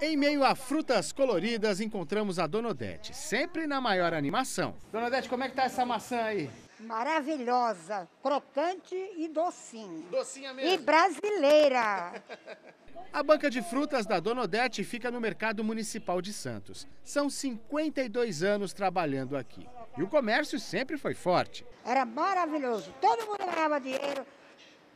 Em meio a frutas coloridas, encontramos a Dona Odete, sempre na maior animação. Dona Odete, como é que tá essa maçã aí? Maravilhosa, crocante e docinha. Docinha mesmo. E brasileira. a banca de frutas da Dona Odete fica no Mercado Municipal de Santos. São 52 anos trabalhando aqui. E o comércio sempre foi forte. Era maravilhoso. Todo mundo ganhava dinheiro,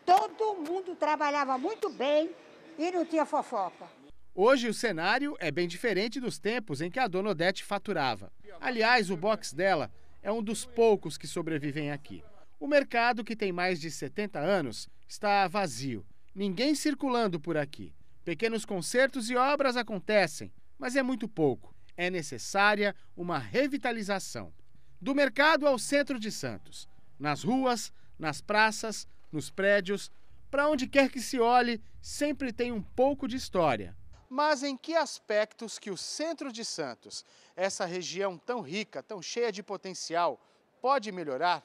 todo mundo trabalhava muito bem e não tinha fofoca. Hoje o cenário é bem diferente dos tempos em que a dona Odete faturava. Aliás, o box dela é um dos poucos que sobrevivem aqui. O mercado, que tem mais de 70 anos, está vazio. Ninguém circulando por aqui. Pequenos concertos e obras acontecem, mas é muito pouco. É necessária uma revitalização. Do mercado ao centro de Santos. Nas ruas, nas praças, nos prédios, para onde quer que se olhe, sempre tem um pouco de história mas em que aspectos que o centro de Santos, essa região tão rica, tão cheia de potencial, pode melhorar?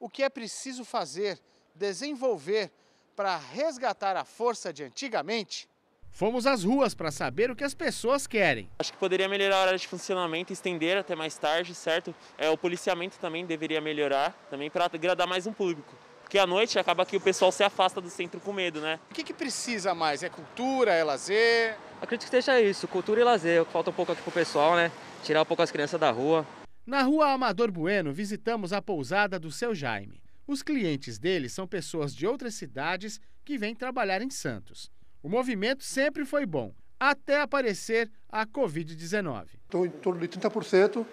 O que é preciso fazer, desenvolver para resgatar a força de antigamente? Fomos às ruas para saber o que as pessoas querem. Acho que poderia melhorar a hora de funcionamento, estender até mais tarde, certo? É, o policiamento também deveria melhorar, também para agradar mais um público porque à noite acaba que o pessoal se afasta do centro com medo, né? O que, que precisa mais? É cultura, é lazer? Acredito que seja isso, cultura e lazer. É falta um pouco aqui pro pessoal, né? Tirar um pouco as crianças da rua. Na rua Amador Bueno, visitamos a pousada do seu Jaime. Os clientes dele são pessoas de outras cidades que vêm trabalhar em Santos. O movimento sempre foi bom, até aparecer a Covid-19. Então, em torno de 30%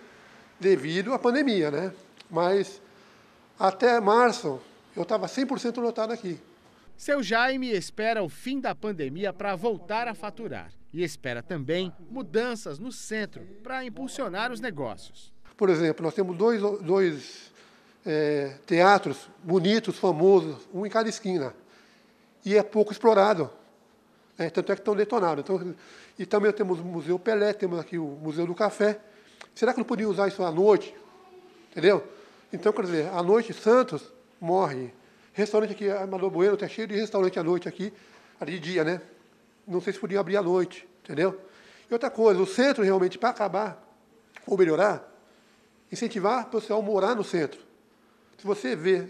devido à pandemia, né? Mas até março eu estava 100% lotado aqui. Seu Jaime espera o fim da pandemia para voltar a faturar e espera também mudanças no centro para impulsionar os negócios. Por exemplo, nós temos dois, dois é, teatros bonitos, famosos, um em cada esquina. E é pouco explorado. É, tanto é que estão detonados. Então, e também temos o Museu Pelé, temos aqui o Museu do Café. Será que não podia usar isso à noite? Entendeu? Então, quer dizer, à noite, Santos morre. Restaurante aqui, Amador Bueno, está cheio de restaurante à noite aqui, ali de dia, né? Não sei se podia abrir à noite, entendeu? E outra coisa, o centro realmente, para acabar ou melhorar, incentivar o pessoal morar no centro. Se você vê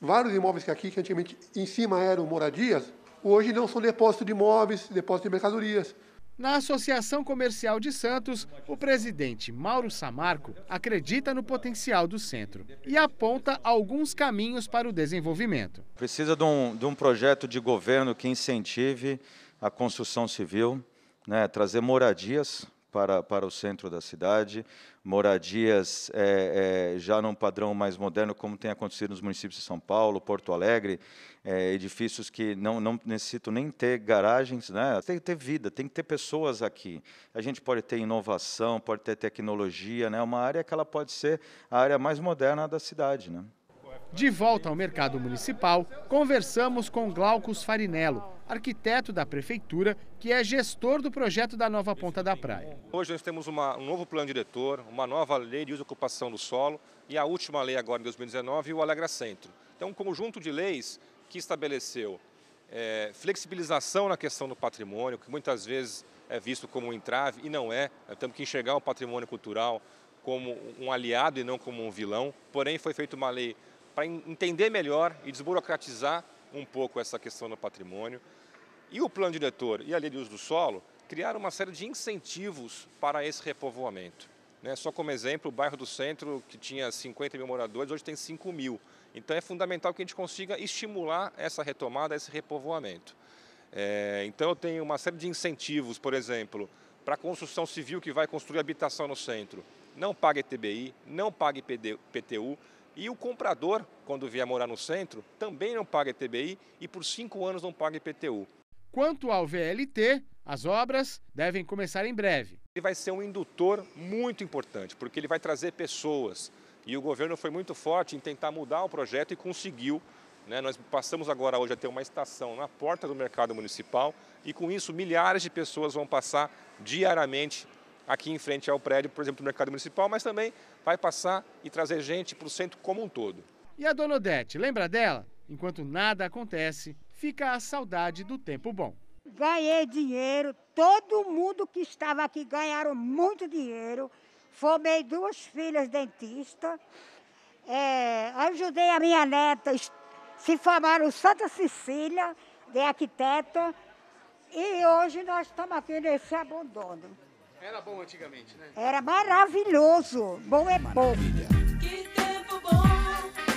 vários imóveis que aqui, que antigamente em cima eram moradias, hoje não são depósito de imóveis, depósito de mercadorias. Na Associação Comercial de Santos, o presidente Mauro Samarco acredita no potencial do centro e aponta alguns caminhos para o desenvolvimento. Precisa de um, de um projeto de governo que incentive a construção civil, né, trazer moradias para, para o centro da cidade, moradias é, é, já num padrão mais moderno, como tem acontecido nos municípios de São Paulo, Porto Alegre, é, edifícios que não, não necessitam nem ter garagens, né? tem que ter vida, tem que ter pessoas aqui. A gente pode ter inovação, pode ter tecnologia, né? uma área que ela pode ser a área mais moderna da cidade. Né? De volta ao mercado municipal, conversamos com Glaucus Farinello, arquiteto da prefeitura, que é gestor do projeto da Nova Ponta da Praia. Hoje nós temos uma, um novo plano diretor, uma nova lei de uso e ocupação do solo e a última lei agora em 2019, o Alegra Centro. Então, um conjunto de leis que estabeleceu é, flexibilização na questão do patrimônio, que muitas vezes é visto como um entrave e não é. temos que enxergar o patrimônio cultural como um aliado e não como um vilão. Porém, foi feita uma lei para entender melhor e desburocratizar um pouco essa questão do patrimônio. E o plano diretor e a lei de uso do solo criaram uma série de incentivos para esse repovoamento. Né? Só como exemplo, o bairro do centro, que tinha 50 mil moradores, hoje tem 5 mil. Então é fundamental que a gente consiga estimular essa retomada, esse repovoamento. Eh, então eu tenho uma série de incentivos, por exemplo, para a construção civil que vai construir habitação no centro. Não pague TBI, não pague PTU, e o comprador, quando vier morar no centro, também não paga ITBI e por cinco anos não paga IPTU. Quanto ao VLT, as obras devem começar em breve. Ele vai ser um indutor muito importante, porque ele vai trazer pessoas. E o governo foi muito forte em tentar mudar o projeto e conseguiu. Né? Nós passamos agora hoje a ter uma estação na porta do mercado municipal e com isso milhares de pessoas vão passar diariamente aqui em frente ao prédio, por exemplo, do mercado municipal, mas também vai passar e trazer gente para o centro como um todo. E a dona Odete, lembra dela? Enquanto nada acontece, fica a saudade do tempo bom. Ganhei dinheiro, todo mundo que estava aqui ganharam muito dinheiro. Formei duas filhas dentistas, é, ajudei a minha neta, se formaram Santa Cecília, de arquiteta, e hoje nós estamos aqui nesse abandono. Era bom antigamente, né? Era maravilhoso. Bom é bom. Que tempo bom.